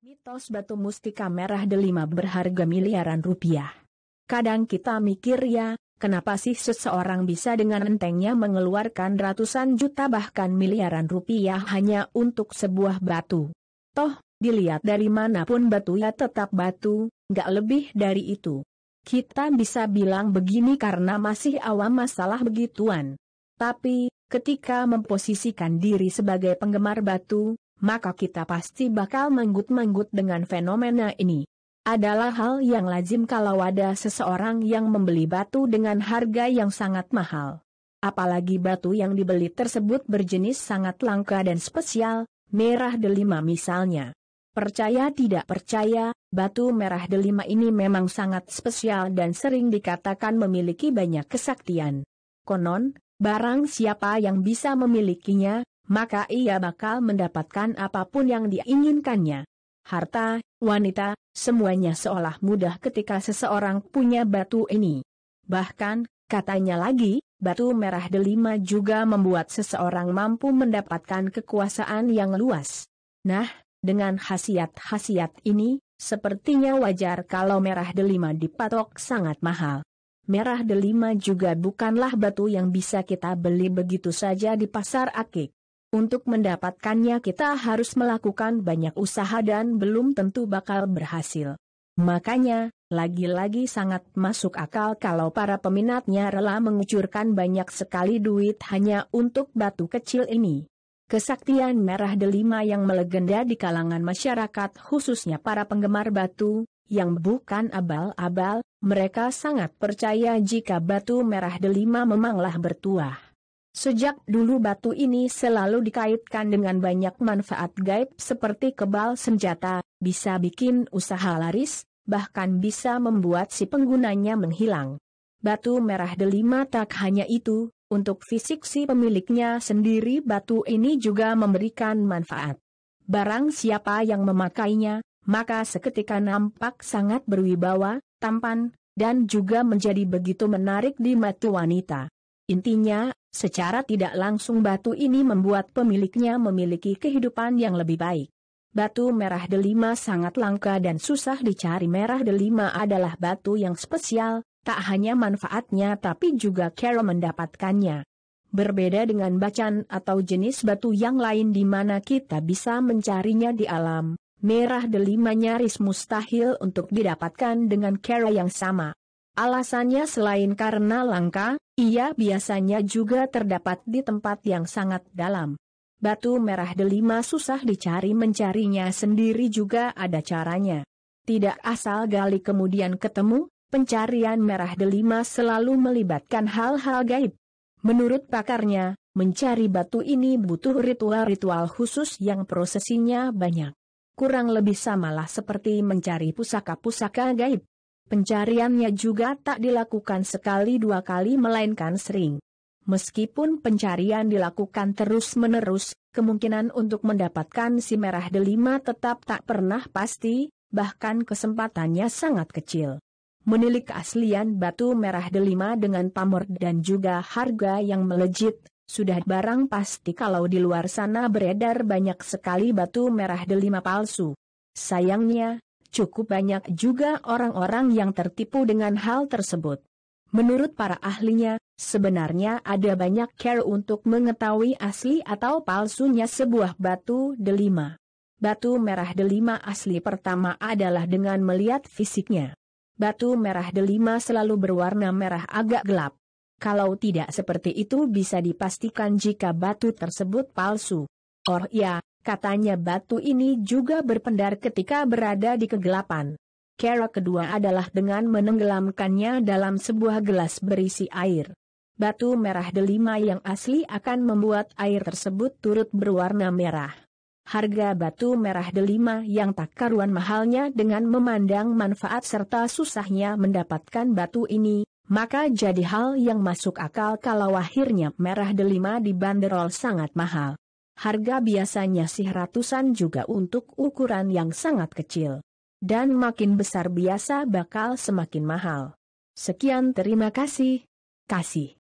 Mitos batu mustika merah delima berharga miliaran rupiah. Kadang kita mikir ya, kenapa sih seseorang bisa dengan entengnya mengeluarkan ratusan juta bahkan miliaran rupiah hanya untuk sebuah batu. Toh, dilihat dari manapun batu ya tetap batu, gak lebih dari itu. Kita bisa bilang begini karena masih awam masalah begituan. Tapi, ketika memposisikan diri sebagai penggemar batu, maka kita pasti bakal manggut-manggut dengan fenomena ini. Adalah hal yang lazim kalau ada seseorang yang membeli batu dengan harga yang sangat mahal. Apalagi batu yang dibeli tersebut berjenis sangat langka dan spesial, merah delima misalnya. Percaya tidak percaya, batu merah delima ini memang sangat spesial dan sering dikatakan memiliki banyak kesaktian. Konon, barang siapa yang bisa memilikinya, maka ia bakal mendapatkan apapun yang diinginkannya. Harta, wanita, semuanya seolah mudah ketika seseorang punya batu ini. Bahkan, katanya lagi, batu merah delima juga membuat seseorang mampu mendapatkan kekuasaan yang luas. Nah, dengan khasiat-khasiat ini, sepertinya wajar kalau merah delima dipatok sangat mahal. Merah delima juga bukanlah batu yang bisa kita beli begitu saja di pasar akik. Untuk mendapatkannya kita harus melakukan banyak usaha dan belum tentu bakal berhasil. Makanya, lagi-lagi sangat masuk akal kalau para peminatnya rela mengucurkan banyak sekali duit hanya untuk batu kecil ini. Kesaktian merah delima yang melegenda di kalangan masyarakat khususnya para penggemar batu, yang bukan abal-abal, mereka sangat percaya jika batu merah delima memanglah bertuah. Sejak dulu batu ini selalu dikaitkan dengan banyak manfaat gaib seperti kebal senjata, bisa bikin usaha laris, bahkan bisa membuat si penggunanya menghilang. Batu merah delima tak hanya itu, untuk fisik si pemiliknya sendiri batu ini juga memberikan manfaat. Barang siapa yang memakainya, maka seketika nampak sangat berwibawa, tampan, dan juga menjadi begitu menarik di mata wanita. Intinya Secara tidak langsung batu ini membuat pemiliknya memiliki kehidupan yang lebih baik. Batu merah delima sangat langka dan susah dicari merah delima adalah batu yang spesial, tak hanya manfaatnya tapi juga cara mendapatkannya. Berbeda dengan bacan atau jenis batu yang lain di mana kita bisa mencarinya di alam, merah delima nyaris mustahil untuk didapatkan dengan cara yang sama. Alasannya selain karena langka, ia biasanya juga terdapat di tempat yang sangat dalam. Batu merah delima susah dicari mencarinya sendiri juga ada caranya. Tidak asal gali kemudian ketemu, pencarian merah delima selalu melibatkan hal-hal gaib. Menurut pakarnya, mencari batu ini butuh ritual-ritual khusus yang prosesinya banyak. Kurang lebih samalah seperti mencari pusaka-pusaka gaib. Pencariannya juga tak dilakukan sekali dua kali melainkan sering. Meskipun pencarian dilakukan terus-menerus, kemungkinan untuk mendapatkan si merah delima tetap tak pernah pasti, bahkan kesempatannya sangat kecil. Menilik keaslian batu merah delima dengan pamor dan juga harga yang melejit, sudah barang pasti kalau di luar sana beredar banyak sekali batu merah delima palsu. Sayangnya, cukup banyak juga orang-orang yang tertipu dengan hal tersebut. Menurut para ahlinya, sebenarnya ada banyak care untuk mengetahui asli atau palsunya sebuah batu delima. Batu merah delima asli pertama adalah dengan melihat fisiknya. Batu merah delima selalu berwarna merah agak gelap. Kalau tidak seperti itu bisa dipastikan jika batu tersebut palsu. Oh ya, katanya batu ini juga berpendar ketika berada di kegelapan. Cara kedua adalah dengan menenggelamkannya dalam sebuah gelas berisi air. Batu merah delima yang asli akan membuat air tersebut turut berwarna merah. Harga batu merah delima yang tak karuan mahalnya dengan memandang manfaat serta susahnya mendapatkan batu ini, maka jadi hal yang masuk akal kalau akhirnya merah delima dibanderol sangat mahal harga biasanya sih ratusan juga untuk ukuran yang sangat kecil. Dan makin besar biasa bakal semakin mahal. Sekian terima kasih. Kasih.